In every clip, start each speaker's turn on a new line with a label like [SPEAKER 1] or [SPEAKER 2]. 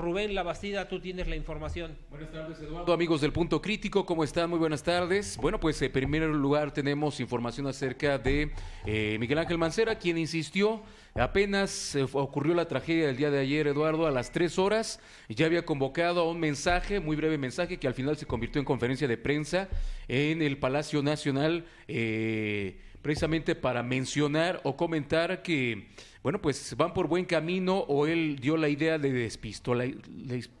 [SPEAKER 1] Rubén Labastida, tú tienes la información. Buenas tardes, Eduardo.
[SPEAKER 2] Amigos del Punto Crítico, ¿cómo están? Muy buenas tardes. Bueno, pues en primer lugar tenemos información acerca de eh, Miguel Ángel Mancera, quien insistió, apenas eh, ocurrió la tragedia del día de ayer, Eduardo, a las tres horas, ya había convocado a un mensaje, muy breve mensaje, que al final se convirtió en conferencia de prensa en el Palacio Nacional. Eh, precisamente para mencionar o comentar que, bueno, pues van por buen camino o él dio la idea de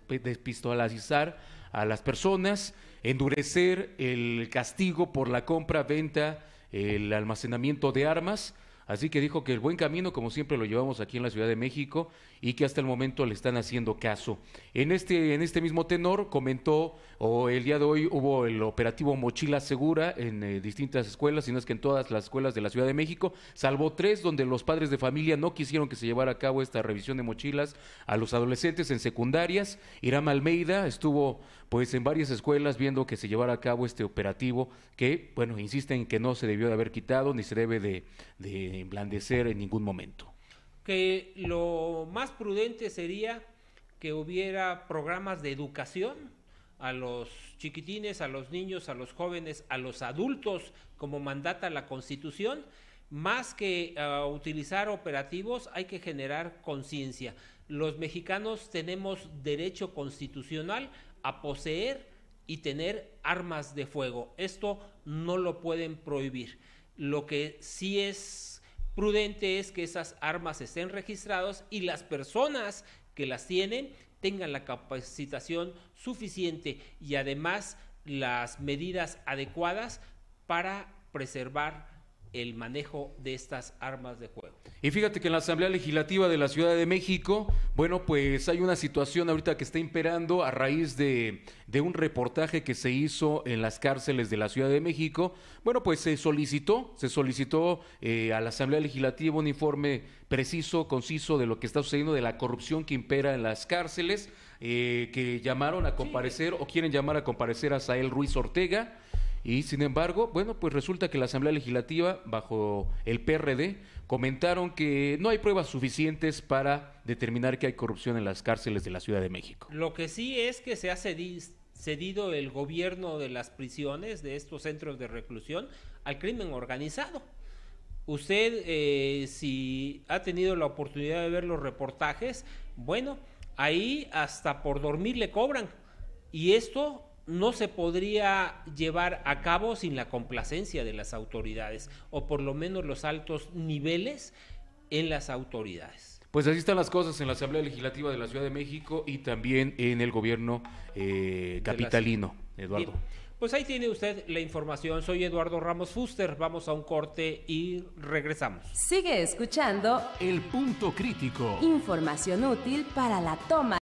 [SPEAKER 2] despistolarizar a las personas, endurecer el castigo por la compra, venta, el almacenamiento de armas Así que dijo que el buen camino, como siempre, lo llevamos aquí en la Ciudad de México y que hasta el momento le están haciendo caso. En este, en este mismo tenor comentó, o el día de hoy hubo el operativo Mochila Segura en eh, distintas escuelas, sino es que en todas las escuelas de la Ciudad de México, salvo tres donde los padres de familia no quisieron que se llevara a cabo esta revisión de mochilas a los adolescentes en secundarias. Irán Almeida estuvo pues en varias escuelas viendo que se llevara a cabo este operativo que, bueno, insisten que no se debió de haber quitado ni se debe de, de emblandecer en ningún momento.
[SPEAKER 1] Que lo más prudente sería que hubiera programas de educación a los chiquitines, a los niños, a los jóvenes, a los adultos, como mandata la Constitución, más que ah, utilizar operativos, hay que generar conciencia. Los mexicanos tenemos derecho constitucional a poseer y tener armas de fuego. Esto no lo pueden prohibir. Lo que sí es prudente es que esas armas estén registradas y las personas que las tienen tengan la capacitación suficiente y además las medidas adecuadas para preservar el manejo de estas armas de juego.
[SPEAKER 2] Y fíjate que en la Asamblea Legislativa de la Ciudad de México, bueno, pues hay una situación ahorita que está imperando a raíz de, un reportaje que se hizo en las cárceles de la Ciudad de México. Bueno, pues se solicitó, se solicitó eh, a la Asamblea Legislativa un informe preciso, conciso de lo que está sucediendo, de la corrupción que impera en las cárceles, eh, que llamaron a comparecer o quieren llamar a comparecer a Sael Ruiz Ortega y sin embargo, bueno, pues resulta que la Asamblea Legislativa, bajo el PRD, comentaron que no hay pruebas suficientes para determinar que hay corrupción en las cárceles de la Ciudad de México.
[SPEAKER 1] Lo que sí es que se ha cedido el gobierno de las prisiones, de estos centros de reclusión, al crimen organizado. Usted, eh, si ha tenido la oportunidad de ver los reportajes, bueno, ahí hasta por dormir le cobran. Y esto no se podría llevar a cabo sin la complacencia de las autoridades, o por lo menos los altos niveles en las autoridades. Pues así están las cosas en la Asamblea Legislativa de la Ciudad de México
[SPEAKER 2] y también en el gobierno eh, capitalino, Eduardo.
[SPEAKER 1] pues ahí tiene usted la información. Soy Eduardo Ramos Fuster. Vamos a un corte y regresamos. Sigue escuchando El Punto Crítico. Información útil para la toma.